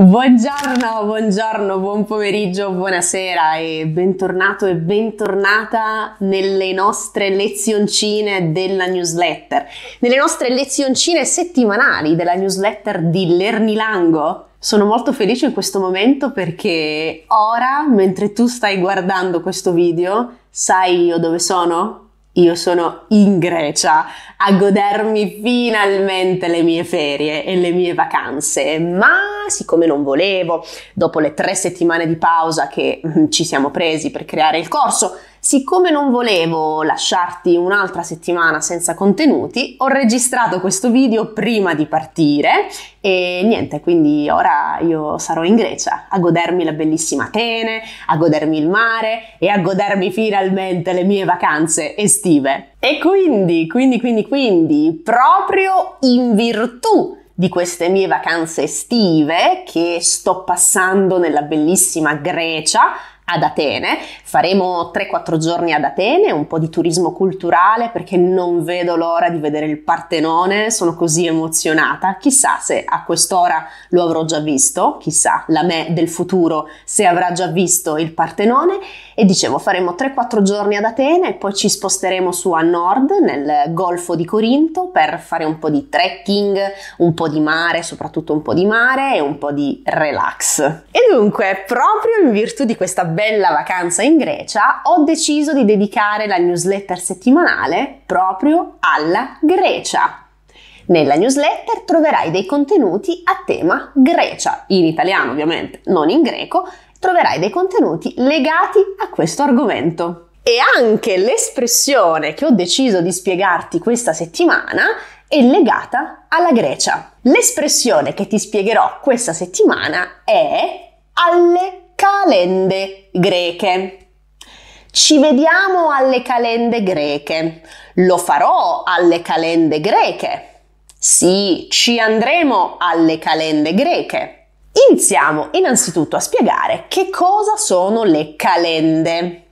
Buongiorno, buongiorno, buon pomeriggio, buonasera e bentornato e bentornata nelle nostre lezioncine della newsletter, nelle nostre lezioncine settimanali della newsletter di Lernilango. Sono molto felice in questo momento perché ora, mentre tu stai guardando questo video, sai io dove sono? io sono in Grecia a godermi finalmente le mie ferie e le mie vacanze, ma siccome non volevo, dopo le tre settimane di pausa che mm, ci siamo presi per creare il corso, Siccome non volevo lasciarti un'altra settimana senza contenuti, ho registrato questo video prima di partire e niente, quindi ora io sarò in Grecia a godermi la bellissima Atene, a godermi il mare e a godermi finalmente le mie vacanze estive. E quindi, quindi, quindi, quindi, proprio in virtù di queste mie vacanze estive che sto passando nella bellissima Grecia, ad Atene, faremo 3-4 giorni ad Atene, un po' di turismo culturale perché non vedo l'ora di vedere il Partenone, sono così emozionata, chissà se a quest'ora lo avrò già visto, chissà la me del futuro se avrà già visto il Partenone e dicevo faremo 3-4 giorni ad Atene e poi ci sposteremo su a nord nel Golfo di Corinto per fare un po' di trekking, un po' di mare, soprattutto un po' di mare e un po' di relax. E dunque, proprio in virtù di questa bella vacanza in Grecia, ho deciso di dedicare la newsletter settimanale proprio alla Grecia. Nella newsletter troverai dei contenuti a tema Grecia, in italiano ovviamente, non in greco, troverai dei contenuti legati a questo argomento. E anche l'espressione che ho deciso di spiegarti questa settimana è legata alla Grecia. L'espressione che ti spiegherò questa settimana è alle calende greche. Ci vediamo alle calende greche. Lo farò alle calende greche. Sì, ci andremo alle calende greche. Iniziamo innanzitutto a spiegare che cosa sono le calende.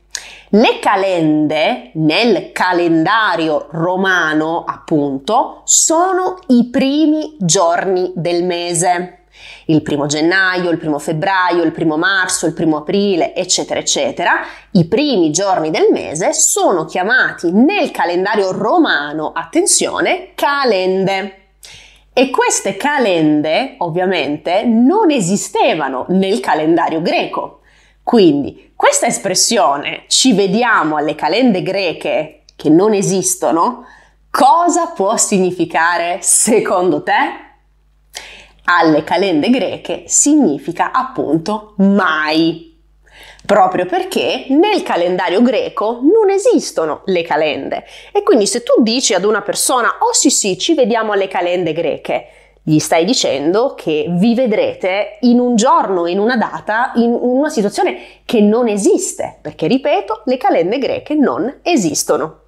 Le calende nel calendario romano, appunto, sono i primi giorni del mese il primo gennaio, il primo febbraio, il primo marzo, il primo aprile, eccetera, eccetera, i primi giorni del mese sono chiamati nel calendario romano, attenzione, calende. E queste calende, ovviamente, non esistevano nel calendario greco. Quindi, questa espressione ci vediamo alle calende greche che non esistono, cosa può significare secondo te? alle calende greche significa appunto mai. Proprio perché nel calendario greco non esistono le calende. E quindi se tu dici ad una persona, oh sì sì, ci vediamo alle calende greche, gli stai dicendo che vi vedrete in un giorno, in una data, in una situazione che non esiste, perché ripeto, le calende greche non esistono.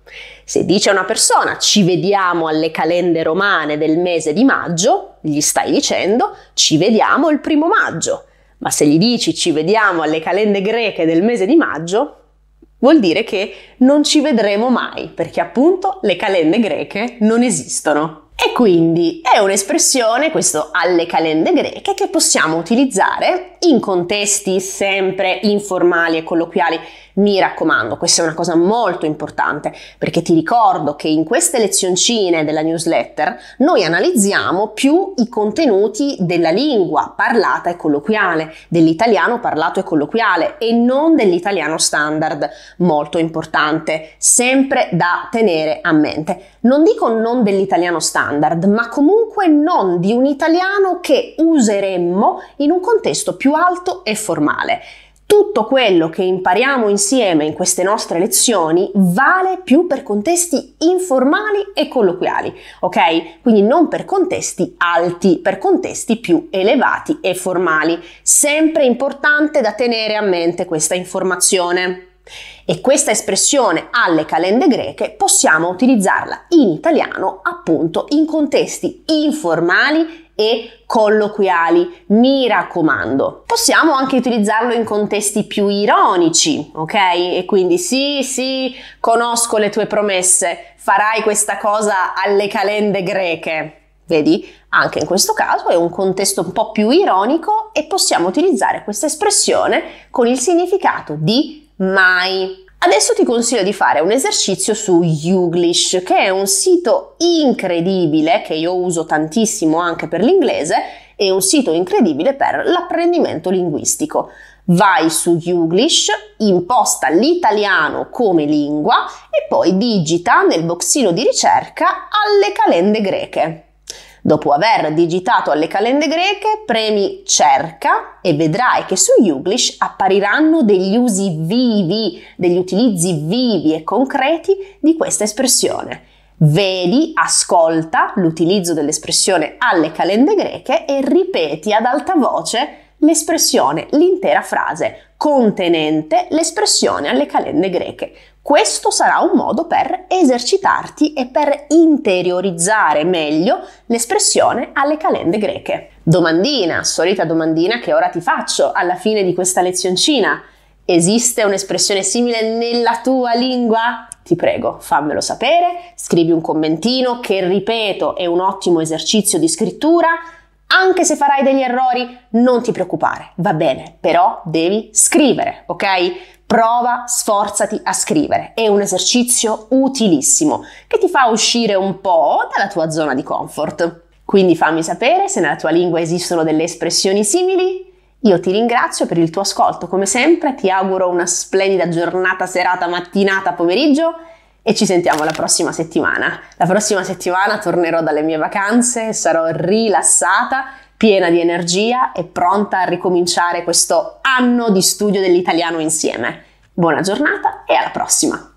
Se dice a una persona ci vediamo alle calende romane del mese di maggio, gli stai dicendo ci vediamo il primo maggio. Ma se gli dici ci vediamo alle calende greche del mese di maggio, vuol dire che non ci vedremo mai, perché appunto le calende greche non esistono. E quindi è un'espressione, questo alle calende greche, che possiamo utilizzare in contesti sempre informali e colloquiali mi raccomando, questa è una cosa molto importante perché ti ricordo che in queste lezioncine della newsletter noi analizziamo più i contenuti della lingua parlata e colloquiale, dell'italiano parlato e colloquiale e non dell'italiano standard, molto importante, sempre da tenere a mente. Non dico non dell'italiano standard, ma comunque non di un italiano che useremmo in un contesto più alto e formale tutto quello che impariamo insieme in queste nostre lezioni vale più per contesti informali e colloquiali, ok? Quindi non per contesti alti, per contesti più elevati e formali. Sempre importante da tenere a mente questa informazione. E questa espressione alle calende greche possiamo utilizzarla in italiano appunto in contesti informali e colloquiali, mi raccomando. Possiamo anche utilizzarlo in contesti più ironici, ok? E quindi sì, sì, conosco le tue promesse, farai questa cosa alle calende greche. Vedi, anche in questo caso è un contesto un po' più ironico e possiamo utilizzare questa espressione con il significato di mai. Adesso ti consiglio di fare un esercizio su Youglish, che è un sito incredibile che io uso tantissimo anche per l'inglese e un sito incredibile per l'apprendimento linguistico. Vai su Youglish, imposta l'italiano come lingua e poi digita nel boxino di ricerca alle calende greche. Dopo aver digitato alle calende greche, premi cerca e vedrai che su Youglish appariranno degli usi vivi, degli utilizzi vivi e concreti di questa espressione. Vedi, ascolta l'utilizzo dell'espressione alle calende greche e ripeti ad alta voce l'espressione, l'intera frase contenente l'espressione alle calende greche. Questo sarà un modo per esercitarti e per interiorizzare meglio l'espressione alle calende greche. Domandina, solita domandina che ora ti faccio alla fine di questa lezioncina. Esiste un'espressione simile nella tua lingua? Ti prego, fammelo sapere, scrivi un commentino che, ripeto, è un ottimo esercizio di scrittura anche se farai degli errori, non ti preoccupare, va bene, però devi scrivere, ok? Prova, sforzati a scrivere. È un esercizio utilissimo che ti fa uscire un po' dalla tua zona di comfort. Quindi fammi sapere se nella tua lingua esistono delle espressioni simili. Io ti ringrazio per il tuo ascolto, come sempre ti auguro una splendida giornata, serata, mattinata, pomeriggio e ci sentiamo la prossima settimana. La prossima settimana tornerò dalle mie vacanze, sarò rilassata, piena di energia e pronta a ricominciare questo anno di studio dell'italiano insieme. Buona giornata e alla prossima!